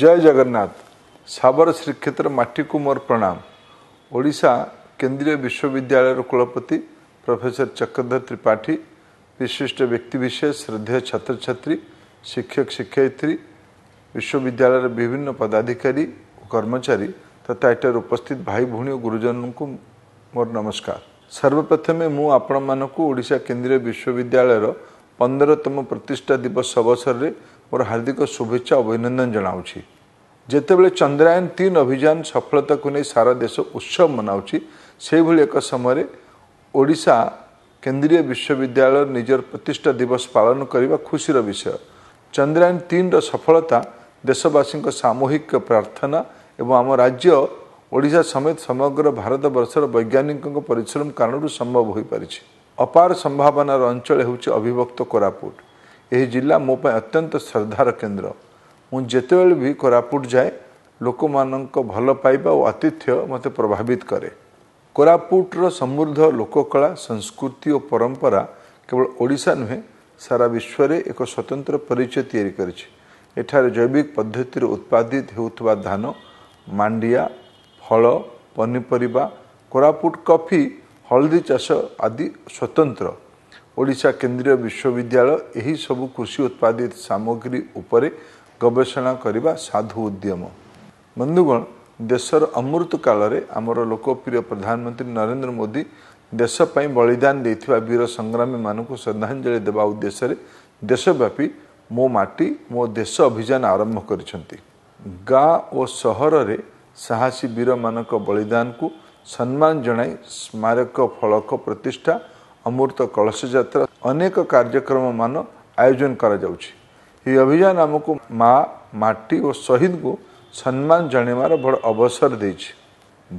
ଜୟ ଜଗନ୍ନାଥ ସାବର ଶ୍ରୀକ୍ଷେତ୍ର ମାଟିକୁ ମୋର ପ୍ରଣାମ ଓଡ଼ିଶା କେନ୍ଦ୍ରୀୟ ବିଶ୍ୱବିଦ୍ୟାଳୟର କୁଳପତି ପ୍ରଫେସର ଚକ୍ରଧର ତ୍ରିପାଠୀ ବିଶିଷ୍ଟ ବ୍ୟକ୍ତିବିଶେଷ ଶ୍ରଦ୍ଧେୟ ଛାତ୍ରଛାତ୍ରୀ ଶିକ୍ଷକ ଶିକ୍ଷୟିତ୍ରୀ ବିଶ୍ୱବିଦ୍ୟାଳୟର ବିଭିନ୍ନ ପଦାଧିକାରୀ ଓ କର୍ମଚାରୀ ତଥା ଏଠାରେ ଉପସ୍ଥିତ ଭାଇ ଭଉଣୀ ଓ ଗୁରୁଜନଙ୍କୁ ମୋର ନମସ୍କାର ସର୍ବପ୍ରଥମେ ମୁଁ ଆପଣମାନଙ୍କୁ ଓଡ଼ିଶା କେନ୍ଦ୍ରୀୟ ବିଶ୍ୱବିଦ୍ୟାଳୟର ପନ୍ଦରତମ ପ୍ରତିଷ୍ଠା ଦିବସ ଅବସରରେ ମୋର ହାର୍ଦ୍ଦିକ ଶୁଭେଚ୍ଛା ଅଭିନନ୍ଦନ ଜଣାଉଛି ଯେତେବେଳେ ଚନ୍ଦ୍ରାୟନ ତିନ ଅଭିଯାନ ସଫଳତାକୁ ନେଇ ସାରା ଦେଶ ଉତ୍ସବ ମନାଉଛି ସେହିଭଳି ଏକ ସମୟରେ ଓଡ଼ିଶା କେନ୍ଦ୍ରୀୟ ବିଶ୍ୱବିଦ୍ୟାଳୟ ନିଜର ପ୍ରତିଷ୍ଠା ଦିବସ ପାଳନ କରିବା ଖୁସିର ବିଷୟ ଚନ୍ଦ୍ରାୟନ ତିନର ସଫଳତା ଦେଶବାସୀଙ୍କ ସାମୂହିକ ପ୍ରାର୍ଥନା ଏବଂ ଆମ ରାଜ୍ୟ ଓଡ଼ିଶା ସମେତ ସମଗ୍ର ଭାରତବର୍ଷର ବୈଜ୍ଞାନିକଙ୍କ ପରିଶ୍ରମ କାରଣରୁ ସମ୍ଭବ ହୋଇପାରିଛି ଅପାର ସମ୍ଭାବନାର ଅଞ୍ଚଳ ହେଉଛି ଅଭିଭକ୍ତ କୋରାପୁଟ ଏହି ଜିଲ୍ଲା ମୋ ପାଇଁ ଅତ୍ୟନ୍ତ ଶ୍ରଦ୍ଧାର କେନ୍ଦ୍ର ମୁଁ ଯେତେବେଳେ ବି କୋରାପୁଟ ଯାଏ ଲୋକମାନଙ୍କ ଭଲ ପାଇବା ଓ ଆତିଥ୍ୟ ମୋତେ ପ୍ରଭାବିତ କରେ କୋରାପୁଟର ସମୃଦ୍ଧ ଲୋକକଳା ସଂସ୍କୃତି ଓ ପରମ୍ପରା କେବଳ ଓଡ଼ିଶା ନୁହେଁ ସାରା ବିଶ୍ୱରେ ଏକ ସ୍ୱତନ୍ତ୍ର ପରିଚୟ ତିଆରି କରିଛି ଏଠାରେ ଜୈବିକ ପଦ୍ଧତିରେ ଉତ୍ପାଦିତ ହେଉଥିବା ଧାନ ମାଣ୍ଡିଆ ଫଳ ପନିପରିବା କୋରାପୁଟ କଫି ହଳଦୀ ଚାଷ ଆଦି ସ୍ୱତନ୍ତ୍ର ଓଡ଼ିଶା କେନ୍ଦ୍ରୀୟ ବିଶ୍ୱବିଦ୍ୟାଳୟ ଏହିସବୁ କୃଷି ଉତ୍ପାଦିତ ସାମଗ୍ରୀ ଉପରେ ଗବେଷଣା କରିବା ସାଧୁ ଉଦ୍ୟମ ବନ୍ଧୁଗଣ ଦେଶର ଅମୃତ କାଳରେ ଆମର ଲୋକପ୍ରିୟ ପ୍ରଧାନମନ୍ତ୍ରୀ ନରେନ୍ଦ୍ର ମୋଦି ଦେଶ ପାଇଁ ବଳିଦାନ ଦେଇଥିବା ବୀର ସଂଗ୍ରାମୀମାନଙ୍କୁ ଶ୍ରଦ୍ଧାଞ୍ଜଳି ଦେବା ଉଦ୍ଦେଶ୍ୟରେ ଦେଶବ୍ୟାପୀ ମୋ ମାଟି ମୋ ଦେଶ ଅଭିଯାନ ଆରମ୍ଭ କରିଛନ୍ତି ଗାଁ ଓ ସହରରେ ସାହସୀ ବୀରମାନଙ୍କ ବଳିଦାନକୁ ସମ୍ମାନ ଜଣାଇ ସ୍ମାରକ ଫଳକ ପ୍ରତିଷ୍ଠା ଅମୃତ କଳସ ଯାତ୍ରା ଅନେକ କାର୍ଯ୍ୟକ୍ରମମାନ ଆୟୋଜନ କରାଯାଉଛି ଏହି ଅଭିଯାନ ଆମକୁ ମା ମାଟି ଓ ଶହୀଦଙ୍କୁ ସମ୍ମାନ ଜାଣିବାର ବଡ଼ ଅବସର ଦେଇଛି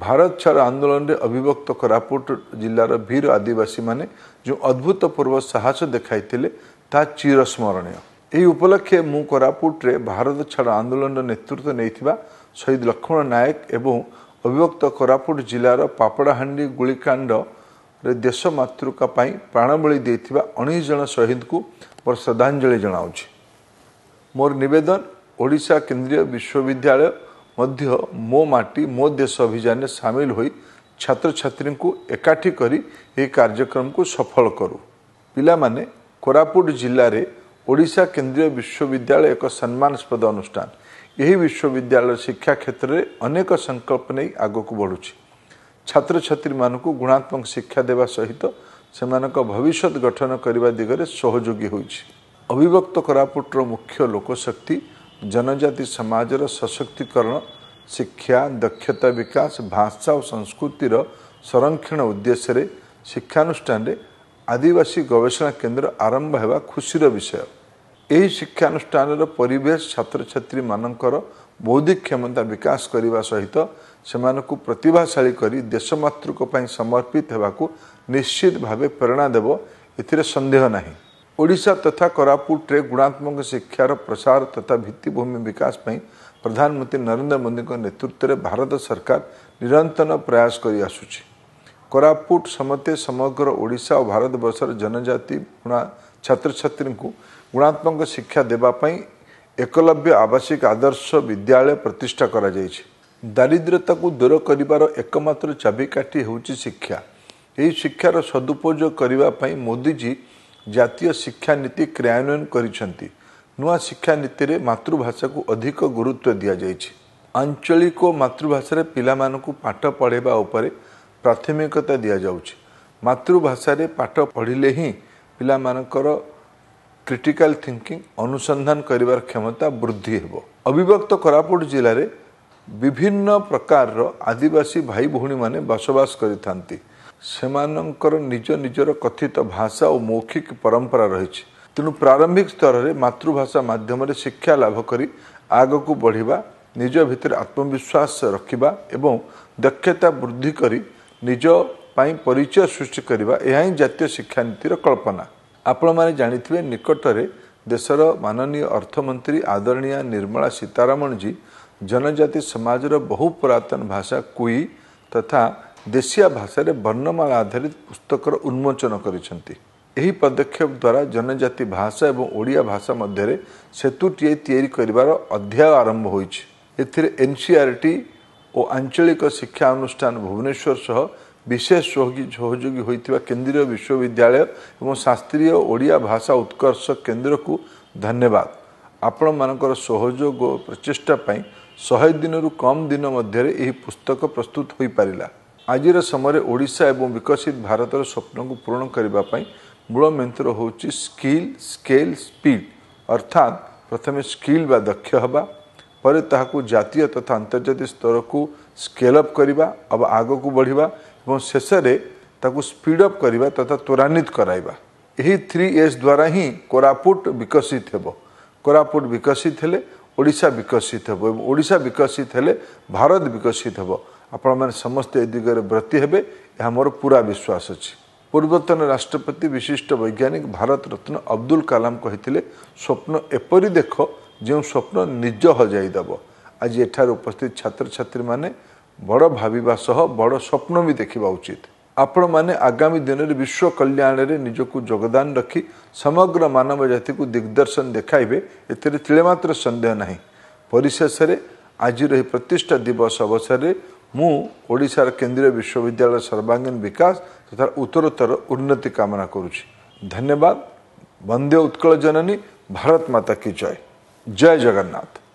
ଭାରତ ଛାଡ଼ ଆନ୍ଦୋଳନରେ ଅଭିଭକ୍ତ କୋରାପୁଟ ଜିଲ୍ଲାର ବୀର ଆଦିବାସୀମାନେ ଯେଉଁ ଅଦ୍ଭୁତପୂର୍ବ ସାହସ ଦେଖାଇଥିଲେ ତାହା ଚିରସ୍ମରଣୀୟ ଏହି ଉପଲକ୍ଷେ ମୁଁ କୋରାପୁଟରେ ଭାରତ ଛାଡ଼ ଆନ୍ଦୋଳନର ନେତୃତ୍ୱ ନେଇଥିବା ଶହୀଦ ଲକ୍ଷ୍ମଣ ନାୟକ ଏବଂ ଅଭିଭକ୍ତ କୋରାପୁଟ ଜିଲ୍ଲାର ପାପଡ଼ାହାଣ୍ଡି ଗୁଳିକାଣ୍ଡ ରେ ଦେଶ ମାତୃକା ପାଇଁ ପ୍ରାଣବଳୀ ଦେଇଥିବା ଉଣେଇଶ ଜଣ ଶହୀଦଙ୍କୁ ମୋର ଶ୍ରଦ୍ଧାଞ୍ଜଳି ଜଣାଉଛି ମୋର ନିବେଦନ ଓଡ଼ିଶା କେନ୍ଦ୍ରୀୟ ବିଶ୍ୱବିଦ୍ୟାଳୟ ମଧ୍ୟ ମୋ ମାଟି ମୋ ଦେଶ ଅଭିଯାନରେ ସାମିଲ ହୋଇ ଛାତ୍ରଛାତ୍ରୀଙ୍କୁ ଏକାଠି କରି ଏହି କାର୍ଯ୍ୟକ୍ରମକୁ ସଫଳ କରୁ ପିଲାମାନେ କୋରାପୁଟ ଜିଲ୍ଲାରେ ଓଡ଼ିଶା କେନ୍ଦ୍ରୀୟ ବିଶ୍ୱବିଦ୍ୟାଳୟ ଏକ ସମ୍ମାନସ୍ପଦ ଅନୁଷ୍ଠାନ ଏହି ବିଶ୍ୱବିଦ୍ୟାଳୟ ଶିକ୍ଷା କ୍ଷେତ୍ରରେ ଅନେକ ସଂକଳ୍ପ ନେଇ ଆଗକୁ ବଢ଼ୁଛି ଛାତ୍ରଛାତ୍ରୀମାନଙ୍କୁ ଗୁଣାତ୍ମକ ଶିକ୍ଷା ଦେବା ସହିତ ସେମାନଙ୍କ ଭବିଷ୍ୟତ ଗଠନ କରିବା ଦିଗରେ ସହଯୋଗୀ ହୋଇଛି ଅଭିଭକ୍ତ କୋରାପୁଟର ମୁଖ୍ୟ ଲୋକଶକ୍ତି ଜନଜାତି ସମାଜର ସଶକ୍ତିକରଣ ଶିକ୍ଷା ଦକ୍ଷତା ବିକାଶ ଭାଷା ଓ ସଂସ୍କୃତିର ସଂରକ୍ଷଣ ଉଦ୍ଦେଶ୍ୟରେ ଶିକ୍ଷାନୁଷ୍ଠାନରେ ଆଦିବାସୀ ଗବେଷଣା କେନ୍ଦ୍ର ଆରମ୍ଭ ହେବା ଖୁସିର ବିଷୟ ଏହି ଶିକ୍ଷାନୁଷ୍ଠାନର ପରିବେଶ ଛାତ୍ରଛାତ୍ରୀମାନଙ୍କର ବୌଦ୍ଧିକ କ୍ଷମତା ବିକାଶ କରିବା ସହିତ ସେମାନଙ୍କୁ ପ୍ରତିଭାଶାଳୀ କରି ଦେଶମାତୃକ ପାଇଁ ସମର୍ପିତ ହେବାକୁ ନିଶ୍ଚିତ ଭାବେ ପ୍ରେରଣା ଦେବ ଏଥିରେ ସନ୍ଦେହ ନାହିଁ ଓଡ଼ିଶା ତଥା କୋରାପୁଟରେ ଗୁଣାତ୍ମକ ଶିକ୍ଷାର ପ୍ରସାର ତଥା ଭିତ୍ତିଭୂମି ବିକାଶ ପାଇଁ ପ୍ରଧାନମନ୍ତ୍ରୀ ନରେନ୍ଦ୍ର ମୋଦିଙ୍କ ନେତୃତ୍ୱରେ ଭାରତ ସରକାର ନିରନ୍ତର ପ୍ରୟାସ କରିଆସୁଛି କୋରାପୁଟ ସମେତ ସମଗ୍ର ଓଡ଼ିଶା ଓ ଭାରତବର୍ଷର ଜନଜାତି ଗୁଣା ଛାତ୍ରଛାତ୍ରୀଙ୍କୁ ଗୁଣାତ୍ମକ ଶିକ୍ଷା ଦେବା ପାଇଁ ଏକଲବ୍ୟ ଆବାସିକ ଆଦର୍ଶ ବିଦ୍ୟାଳୟ ପ୍ରତିଷ୍ଠା କରାଯାଇଛି ଦାରିଦ୍ର୍ୟତାକୁ ଦୂର କରିବାର ଏକମାତ୍ର ଚାବିକାଠି ହେଉଛି ଶିକ୍ଷା ଏହି ଶିକ୍ଷାର ସଦୁପଯୋଗ କରିବା ପାଇଁ ମୋଦିଜୀ ଜାତୀୟ ଶିକ୍ଷାନୀତି କ୍ରିୟାନ୍ୱୟନ କରିଛନ୍ତି ନୂଆ ଶିକ୍ଷାନୀତିରେ ମାତୃଭାଷାକୁ ଅଧିକ ଗୁରୁତ୍ୱ ଦିଆଯାଇଛି ଆଞ୍ଚଳିକ ମାତୃଭାଷାରେ ପିଲାମାନଙ୍କୁ ପାଠ ପଢ଼ାଇବା ଉପରେ ପ୍ରାଥମିକତା ଦିଆଯାଉଛି ମାତୃଭାଷାରେ ପାଠ ପଢ଼ିଲେ ହିଁ ପିଲାମାନଙ୍କର କ୍ରିଟିକାଲ ଥିଙ୍କିଙ୍ଗ୍ ଅନୁସନ୍ଧାନ କରିବାର କ୍ଷମତା ବୃଦ୍ଧି ହେବ ଅବିଭକ୍ତ କୋରାପୁଟ ଜିଲ୍ଲାରେ ବିଭିନ୍ନ ପ୍ରକାରର ଆଦିବାସୀ ଭାଇ ଭଉଣୀମାନେ ବସବାସ କରିଥାନ୍ତି ସେମାନଙ୍କର ନିଜ ନିଜର କଥିତ ଭାଷା ଓ ମୌଖିକ ପରମ୍ପରା ରହିଛି ତେଣୁ ପ୍ରାରମ୍ଭିକ ସ୍ତରରେ ମାତୃଭାଷା ମାଧ୍ୟମରେ ଶିକ୍ଷା ଲାଭ କରି ଆଗକୁ ବଢ଼ିବା ନିଜ ଭିତରେ ଆତ୍ମବିଶ୍ୱାସ ରଖିବା ଏବଂ ଦକ୍ଷତା ବୃଦ୍ଧି କରି ନିଜ ପାଇଁ ପରିଚୟ ସୃଷ୍ଟି କରିବା ଏହା ହିଁ ଜାତୀୟ ଶିକ୍ଷାନୀତିର କଳ୍ପନା ଆପଣମାନେ ଜାଣିଥିବେ ନିକଟରେ ଦେଶର ମାନନୀୟ ଅର୍ଥମନ୍ତ୍ରୀ ଆଦରଣୀୟ ନିର୍ମଳା ସୀତାରମଣ ଜୀ ଜନଜାତି ସମାଜର ବହୁ ପୁରାତନ ଭାଷା କୁଇ ତଥା ଦେଶିଆ ଭାଷାରେ ବର୍ଣ୍ଣମାଳା ଆଧାରିତ ପୁସ୍ତକର ଉନ୍ମୋଚନ କରିଛନ୍ତି ଏହି ପଦକ୍ଷେପ ଦ୍ୱାରା ଜନଜାତି ଭାଷା ଏବଂ ଓଡ଼ିଆ ଭାଷା ମଧ୍ୟରେ ସେତୁଟିଏ ତିଆରି କରିବାର ଅଧ୍ୟାୟ ଆରମ୍ଭ ହୋଇଛି ଏଥିରେ ଏନ୍ ଏନ୍ସିଆର୍ଟି ଓ ଆଞ୍ଚଳିକ ଶିକ୍ଷା ଅନୁଷ୍ଠାନ ଭୁବନେଶ୍ୱର ସହ ବିଶେଷ ସହଯୋଗୀ ହୋଇଥିବା କେନ୍ଦ୍ରୀୟ ବିଶ୍ୱବିଦ୍ୟାଳୟ ଏବଂ ଶାସ୍ତ୍ରୀୟ ଓଡ଼ିଆ ଭାଷା ଉତ୍କର୍ଷ କେନ୍ଦ୍ରକୁ ଧନ୍ୟବାଦ ଆପଣମାନଙ୍କର ସହଯୋଗ ଓ ପ୍ରଚେଷ୍ଟା ପାଇଁ ଶହେ ଦିନରୁ କମ୍ ଦିନ ମଧ୍ୟରେ ଏହି ପୁସ୍ତକ ପ୍ରସ୍ତୁତ ହୋଇପାରିଲା ଆଜିର ସମୟରେ ଓଡ଼ିଶା ଏବଂ ବିକଶିତ ଭାରତର ସ୍ୱପ୍ନକୁ ପୂରଣ କରିବା ପାଇଁ ମୂଳ ମନ୍ତ୍ର ହେଉଛି ସ୍କିଲ୍ ସ୍କେଲ୍ ସ୍ପିଡ୍ ଅର୍ଥାତ୍ ପ୍ରଥମେ ସ୍କିଲ୍ ବା ଦକ୍ଷ ହେବା ପରେ ତାହାକୁ ଜାତୀୟ ତଥା ଆନ୍ତର୍ଜାତୀୟ ସ୍ତରକୁ ସ୍କେଲ୍ ଅପ୍ କରିବା ଆଉ ଆଗକୁ ବଢ଼ିବା ଏବଂ ଶେଷରେ ତାକୁ ସ୍ପିଡ୍ ଅପ୍ କରିବା ତଥା ତ୍ୱରାନ୍ୱିତ କରାଇବା ଏହି ଥ୍ରୀ ଏସ୍ ଦ୍ୱାରା ହିଁ କୋରାପୁଟ ବିକଶିତ ହେବ କୋରାପୁଟ ବିକଶିତ ହେଲେ ଓଡ଼ିଶା ବିକଶିତ ହେବ ଏବଂ ଓଡ଼ିଶା ବିକଶିତ ହେଲେ ଭାରତ ବିକଶିତ ହେବ ଆପଣମାନେ ସମସ୍ତେ ଏ ଦିଗରେ ବ୍ରତି ହେବେ ଏହା ମୋର ପୁରା ବିଶ୍ୱାସ ଅଛି ପୂର୍ବତନ ରାଷ୍ଟ୍ରପତି ବିଶିଷ୍ଟ ବୈଜ୍ଞାନିକ ଭାରତ ରତ୍ନ ଅବଦୁଲ କାଲାମ କହିଥିଲେ ସ୍ୱପ୍ନ ଏପରି ଦେଖ ଯେଉଁ ସ୍ୱପ୍ନ ନିଜ ହଜାଇ ଦେବ ଆଜି ଏଠାରେ ଉପସ୍ଥିତ ଛାତ୍ରଛାତ୍ରୀମାନେ ବଡ଼ ଭାବିବା ସହ ବଡ଼ ସ୍ୱପ୍ନ ବି ଦେଖିବା ଉଚିତ आपण मगामी दिन विश्व कल्याणले निजको जगदान रखी समग्र मानव जातिको दिग्दर्शन देखाइबे एलेम सन्देह नै परिशेषले आज र यो प्रतिष्ठा दिवस अवसरले मिसार केन्द्रीय विश्वविद्याल सर्वाङ्गीण बिकास तथा उत्तरोत्तर उन्नति कामना धन्यवाद वन्दे उत्कल जननी भारत माता कि जय जय जगन्नाथ